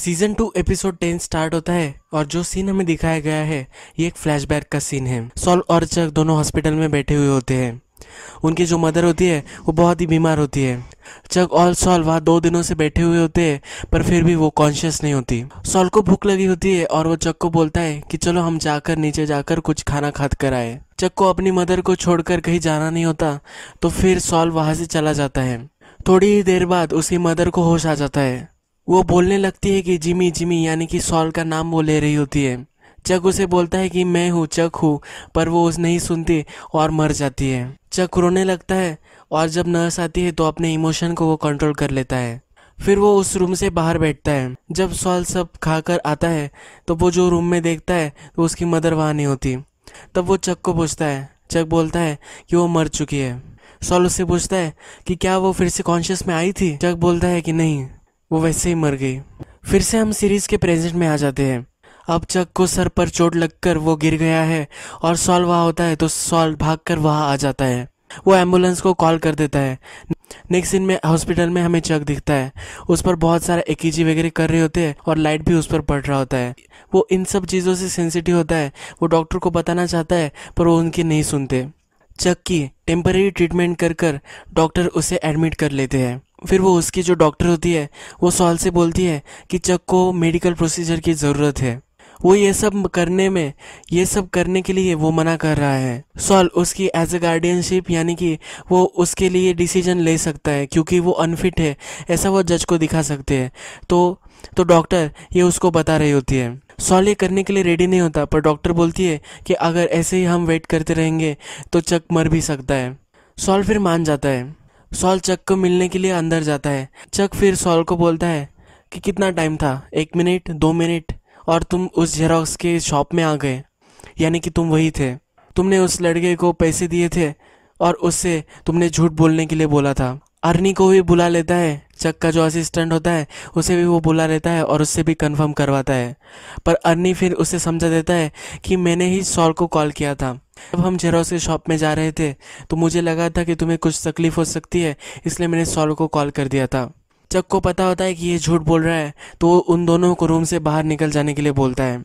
season two episode ten start होता है और जो सीन हमें दिखाया गया है ये एक फ्लैशबैक का सीन है सॉल और चक दोनों हॉस्पिटल में बैठे हुए होते हैं उनकी जो मदर होती है वो बहुत ही बीमार होती है चक और सॉल वहाँ दो दिनों से बैठे हुए होते हैं पर फिर भी वो कॉन्शियस नहीं होती सॉल को भूख लगी होती है और वो चक को बोलता है कि चलो हम जाकर नीचे जाकर कुछ खाना खाद कर आए चक को अपनी मदर को छोड़कर कहीं जाना नहीं होता तो फिर सॉल वहाँ से चला जाता है थोड़ी ही देर बाद उसकी मदर को होश आ जाता है वो बोलने लगती है कि जिमी जिमी यानी कि सॉल का नाम वो ले रही होती है चक उसे बोलता है कि मैं हूँ चक हूँ पर वो उस नहीं सुनती और मर जाती है चक रोने लगता है और जब नर्स आती है तो अपने इमोशन को वो कंट्रोल कर लेता है फिर वो उस रूम से बाहर बैठता है जब सॉल सब खाकर आता है तो वो जो रूम में देखता है तो उसकी मदर वहाँ नहीं होती तब वो चक को पूछता है चक बोलता है कि वो मर चुकी है सॉल उससे पूछता है कि क्या वो फिर से कॉन्शियस में आई थी चक बोलता है कि नहीं वो वैसे ही मर गई फिर से हम सीरीज के प्रेजेंट में आ जाते हैं अब चक को सर पर चोट लगकर वो गिर गया है और सॉल वहाँ होता है तो सॉल भागकर वहाँ आ जाता है वो एम्बुलेंस को कॉल कर देता है नेक्स्ट दिन में हॉस्पिटल में हमें चक दिखता है उस पर बहुत सारा एकीजी वगैरह कर रहे होते हैं और लाइट भी उस पर पड़ रहा होता है वो इन सब चीज़ों से सेंसिटिव होता है वो डॉक्टर को बताना चाहता है पर वो उनकी नहीं सुनते चक की टेम्पररी ट्रीटमेंट कर कर डॉक्टर उसे एडमिट कर लेते हैं फिर वो उसकी जो डॉक्टर होती है वो सॉल से बोलती है कि चक को मेडिकल प्रोसीजर की ज़रूरत है वो ये सब करने में ये सब करने के लिए वो मना कर रहा है सॉल उसकी एज अ गार्डियनशिप यानी कि वो उसके लिए डिसीजन ले सकता है क्योंकि वो अनफिट है ऐसा वो जज को दिखा सकते हैं तो तो डॉक्टर ये उसको बता रही होती है सॉल ये करने के लिए रेडी नहीं होता पर डॉक्टर बोलती है कि अगर ऐसे ही हम वेट करते रहेंगे तो चक मर भी सकता है सॉल फिर मान जाता है सॉल चक को मिलने के लिए अंदर जाता है चक फिर सॉल को बोलता है कि कितना टाइम था एक मिनट दो मिनट और तुम उस जेरोक्स के शॉप में आ गए यानी कि तुम वही थे तुमने उस लड़के को पैसे दिए थे और उससे तुमने झूठ बोलने के लिए बोला था अर्नी को भी बुला लेता है चक का जो असिस्टेंट होता है उसे भी वो बुला लेता है और उससे भी कंफर्म करवाता है पर अर्नी फिर उसे समझा देता है कि मैंने ही सॉल को कॉल किया था जब हम जेरोस के शॉप में जा रहे थे तो मुझे लगा था कि तुम्हें कुछ तकलीफ हो सकती है इसलिए मैंने सॉल को कॉल कर दिया था चक को पता होता है कि ये झूठ बोल रहा है तो वो उन दोनों को रूम से बाहर निकल जाने के लिए बोलता है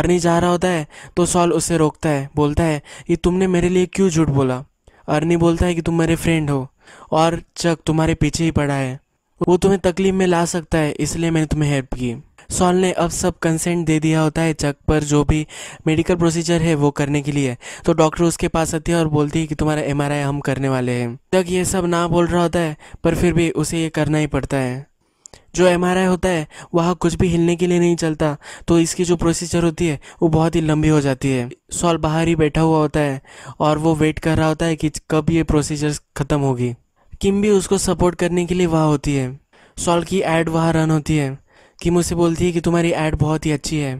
अर्नी जा रहा होता है तो सॉल उसे रोकता है बोलता है कि तुमने मेरे लिए क्यों झूठ बोला अर्नी बोलता है कि तुम मेरे फ्रेंड हो और चक तुम्हारे पीछे ही पड़ा है वो तुम्हें तकलीफ में ला सकता है इसलिए मैंने तुम्हें हेल्प की सॉल ने अब सब कंसेंट दे दिया होता है चक पर जो भी मेडिकल प्रोसीजर है वो करने के लिए तो डॉक्टर उसके पास आती है और बोलती है कि तुम्हारा एम हम करने वाले हैं चक ये सब ना बोल रहा होता है पर फिर भी उसे ये करना ही पड़ता है जो एम होता है वह कुछ भी हिलने के लिए नहीं चलता तो इसकी जो प्रोसीजर होती है वो बहुत ही लंबी हो जाती है सॉल बाहर ही बैठा हुआ होता है और वो वेट कर रहा होता है कि कब ये प्रोसीजर ख़त्म होगी किम भी उसको सपोर्ट करने के लिए वहाँ होती है सॉल की एड वहाँ रन होती है किम उसे बोलती है कि तुम्हारी ऐड बहुत ही अच्छी है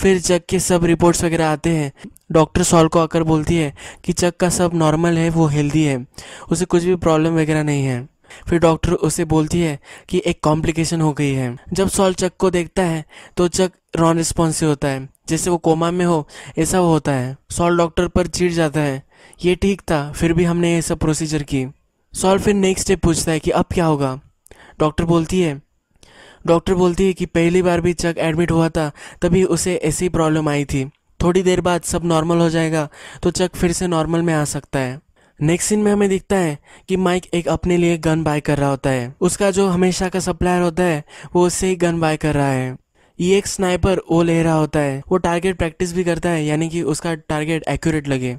फिर चक के सब रिपोर्ट्स वगैरह आते हैं डॉक्टर सॉल को आकर बोलती है कि चक का सब नॉर्मल है वो हेल्दी है उसे कुछ भी प्रॉब्लम वगैरह नहीं है फिर डॉक्टर उसे बोलती है कि एक कॉम्प्लिकेशन हो गई है जब सॉल चक को देखता है तो चक रॉन रिस्पॉन्सिव होता है जैसे वो कोमा में हो ऐसा वो होता है सॉल डॉक्टर पर चिढ़ जाता है ये ठीक था फिर भी हमने ये सब प्रोसीजर की सॉल्व फिर नेक्स्ट स्टेप पूछता है कि अब क्या होगा डॉक्टर बोलती है डॉक्टर बोलती है कि पहली बार भी चक एडमिट हुआ था तभी उसे ऐसी प्रॉब्लम आई थी थोड़ी देर बाद सब नॉर्मल हो जाएगा तो चक फिर से नॉर्मल में आ सकता है नेक्स्ट सीन में हमें दिखता है कि माइक एक अपने लिए गन बाय कर रहा होता है उसका जो हमेशा का सप्लायर होता है वो उससे ही गन बाय कर रहा है ये एक स्नाइपर वो ले रहा होता है वो टारगेट प्रैक्टिस भी करता है यानी कि उसका टारगेट एक्यूरेट लगे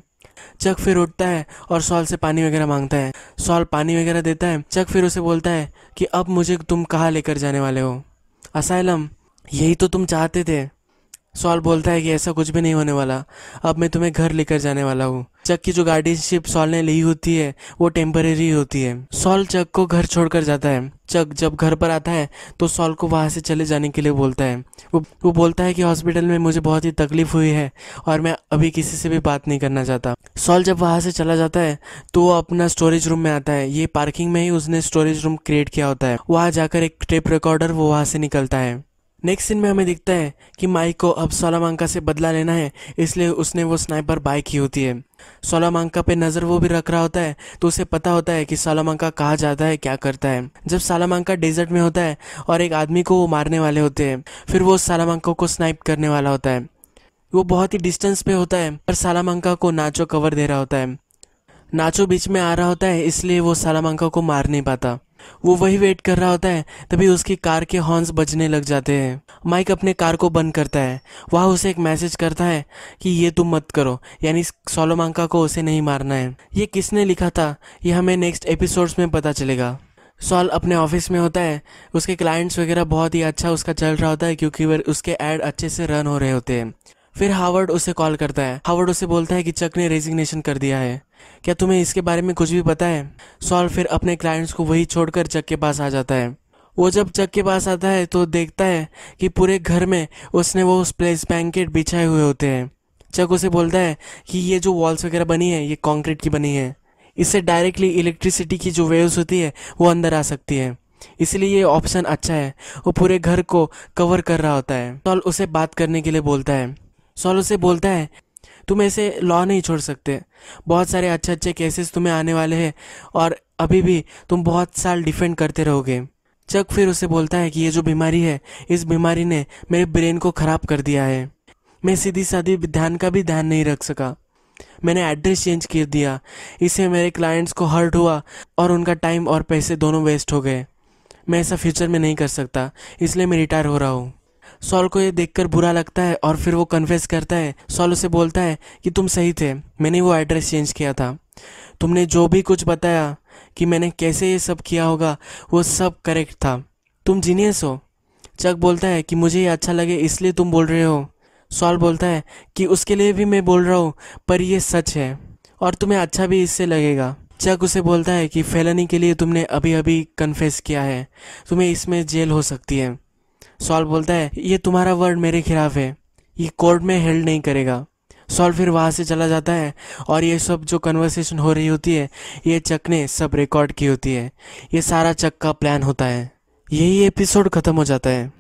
चक फिर उठता है और सॉल से पानी वगैरह मांगता है सॉल पानी वगैरह देता है चक फिर उसे बोलता है कि अब मुझे तुम कहाँ लेकर जाने वाले हो असाइलम यही तो तुम चाहते थे सॉल बोलता है कि ऐसा कुछ भी नहीं होने वाला अब मैं तुम्हें घर लेकर जाने वाला हूँ चक की जो गार्डियनशिप सॉल ने ली होती है वो टेम्परेरी होती है सॉल चक को घर छोड़कर जाता है चक जब घर पर आता है तो सॉल को वहाँ से चले जाने के लिए बोलता है वो वो बोलता है कि हॉस्पिटल में मुझे बहुत ही तकलीफ हुई है और मैं अभी किसी से भी बात नहीं करना चाहता सॉल जब वहाँ से चला जाता है तो वो अपना स्टोरेज रूम में आता है ये पार्किंग में ही उसने स्टोरेज रूम क्रिएट किया होता है वहाँ जाकर एक टेप रिकॉर्डर वो वहाँ से निकलता है नेक्स्ट सीन में हमें दिखता है कि माइक को अब सोलामांका से बदला लेना है इसलिए उसने वो स्नाइपर बाइक की होती है सोलामांका पे नज़र वो भी रख रहा होता है तो उसे पता होता है कि सोलामांका कहाँ जाता है क्या करता है जब सालामांका डेजर्ट में होता है और एक आदमी को वो मारने वाले होते हैं फिर वो सालामांका को स्नाइप करने वाला होता है वो बहुत ही डिस्टेंस पे होता है पर सोलामांका को नाचो कवर दे रहा होता है नाचो बीच में आ रहा होता है इसलिए वो सालामांका को मार नहीं पाता वो वही वेट कर रहा होता है तभी उसकी कार के हॉर्न्स बजने लग जाते हैं माइक अपने कार को बंद करता है वह उसे एक मैसेज करता है कि ये तुम मत करो यानी सोलोमांका को उसे नहीं मारना है ये किसने लिखा था ये हमें नेक्स्ट एपिसोड्स में पता चलेगा सॉल अपने ऑफिस में होता है उसके क्लाइंट्स वगैरह बहुत ही अच्छा उसका चल रहा होता है क्योंकि उसके एड अच्छे से रन हो रहे होते हैं फिर हावर्ड उसे कॉल करता है हावर्ड उसे बोलता है कि चक ने रेजिग्नेशन कर दिया है क्या तुम्हें इसके बारे में कुछ भी पता है सॉल फिर अपने क्लाइंट्स को वही छोड़कर चक के पास आ जाता है वो जब चक के पास आता है तो देखता है कि पूरे घर में उसने वो उस प्लेस बैंकेट बिछाए हुए होते हैं चक उसे बोलता है कि ये जो वॉल्स वगैरह बनी है ये कॉन्क्रीट की बनी है इससे डायरेक्टली इलेक्ट्रिसिटी की जो वेव्स होती है वो अंदर आ सकती है इसलिए ये ऑप्शन अच्छा है वो पूरे घर को कवर कर रहा होता है सॉल उसे बात करने के लिए बोलता है सॉल उसे बोलता है तुम ऐसे लॉ नहीं छोड़ सकते बहुत सारे अच्छे अच्छे केसेस तुम्हें आने वाले हैं और अभी भी तुम बहुत साल डिफेंड करते रहोगे चक फिर उसे बोलता है कि ये जो बीमारी है इस बीमारी ने मेरे ब्रेन को ख़राब कर दिया है मैं सीधी साधी ध्यान का भी ध्यान नहीं रख सका मैंने एड्रेस चेंज कर दिया इससे मेरे क्लाइंट्स को हर्ट हुआ और उनका टाइम और पैसे दोनों वेस्ट हो गए मैं ऐसा फ्यूचर में नहीं कर सकता इसलिए मैं रिटायर हो रहा हूँ सॉल को ये देखकर बुरा लगता है और फिर वो कन्फेस करता है सॉल उसे बोलता है कि तुम सही थे मैंने वो एड्रेस चेंज किया था तुमने जो भी कुछ बताया कि मैंने कैसे ये सब किया होगा वो सब करेक्ट था तुम जीनियस हो चक बोलता है कि मुझे ये अच्छा लगे इसलिए तुम बोल रहे हो सॉल बोलता है कि उसके लिए भी मैं बोल रहा हूँ पर यह सच है और तुम्हें अच्छा भी इससे लगेगा चक उसे बोलता है कि फैलनी के लिए तुमने अभी अभी कन्फेस किया है तुम्हें इसमें जेल हो सकती है सॉल बोलता है ये तुम्हारा वर्ड मेरे खिलाफ है ये कोर्ट में हेल्ड नहीं करेगा सॉल फिर वहाँ से चला जाता है और ये सब जो कन्वर्सेशन हो रही होती है ये चक ने सब रिकॉर्ड की होती है ये सारा चक का प्लान होता है यही एपिसोड ख़त्म हो जाता है